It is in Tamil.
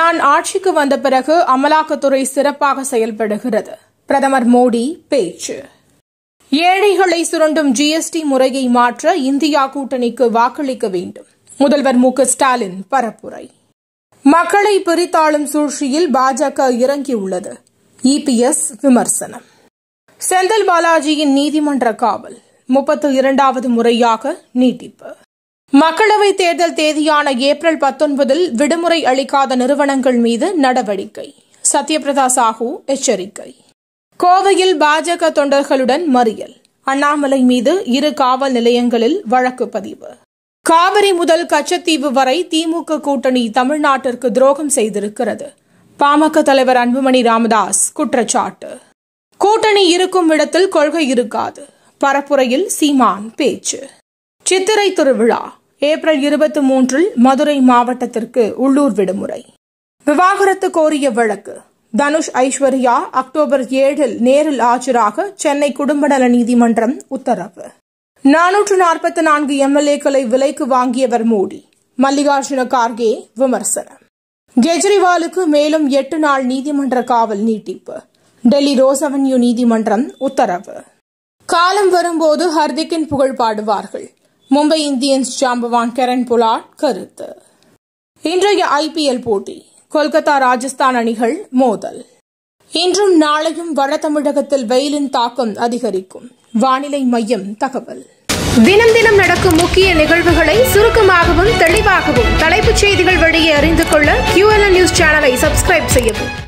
நான் ஆட்சிக்கு வந்த பிறகு அமலாக்கத்துறை சிறப்பாக செயல்படுகிறது பிரதமர் மோடி பேச்சு ஏழைகளை சுரண்டும் ஜிஎஸ்டி முறையை மாற்ற இந்தியா கூட்டணிக்கு வாக்களிக்க வேண்டும் முதல்வர் மு ஸ்டாலின் பரப்புரை மக்களை பிரித்தாளும் சூழ்ச்சியில் பாஜக இறங்கியுள்ளது இபிஎஸ் விமர்சனம் செந்தில் பாலாஜியின் நீதிமன்ற காவல் முப்பத்து இரண்டாவது முறையாக நீட்டிப்பு மக்களவைத் தேர்தல் தேதியான ஏப்ரல் பத்தொன்பதில் விடுமுறை அளிக்காத நிறுவனங்கள் மீது நடவடிக்கை சத்யபிரதா சாஹூ எச்சரிக்கை கோவையில் பாஜக தொண்டர்களுடன் மறியல் அண்ணாமலை மீது இரு காவல் நிலையங்களில் வழக்கு பதிவு காவிரி முதல் கச்சத்தீவு வரை திமுக கூட்டணி தமிழ்நாட்டிற்கு துரோகம் செய்திருக்கிறது பாமக தலைவர் அன்புமணி ராமதாஸ் குற்றச்சாட்டு கூட்டணி இருக்கும் இடத்தில் கொள்கை இருக்காது பரப்புரையில் சீமான் பேச்சு சித்திரை திருவிழா ஏப்ரல் இருபத்தி மூன்றில் மதுரை மாவட்டத்திற்கு உள்ளூர் விடுமுறை விவாகரத்து கோரிய வழக்கு தனுஷ் ஐஸ்வர்யா அக்டோபர் ஏழில் நேரில் ஆஜராக சென்னை குடும்பநல நீதிமன்றம் உத்தரவு நானூற்று நாற்பத்தி நான்கு எம்எல்ஏக்களை விலைக்கு வாங்கியவர் மோடி மல்லிகார்ஜுன கார்கே விமர்சனம் கெஜ்ரிவாலுக்கு மேலும் எட்டு நாள் நீதிமன்ற காவல் நீட்டிப்பு டெல்லி ரோஸ் அவென்யூ நீதிமன்றம் உத்தரவு காலம் வரும்போது ஹர்திக்கின் புகழ் பாடுவார்கள் மும்பை இந்தியன்ஸ் ஜாம்பவான் கரண் புலாட் கருத்து இன்றைய ஐபிஎல் போட்டி கொல்கத்தா ராஜஸ்தான் அணிகள் மோதல் இன்றும் நாளையும் வட தமிழகத்தில் வெயிலின் தாக்கம் அதிகரிக்கும் வானிலை மையம் தகவல் தினம் தினம் நடக்கும் முக்கிய நிகழ்வுகளை சுருக்கமாகவும் தெளிவாகவும் தலைப்புச் செய்திகள் வழியே அறிந்து கொள்ள கியூஎல்என் நியூஸ் சேனலை சப்ஸ்கிரைப் செய்யவும்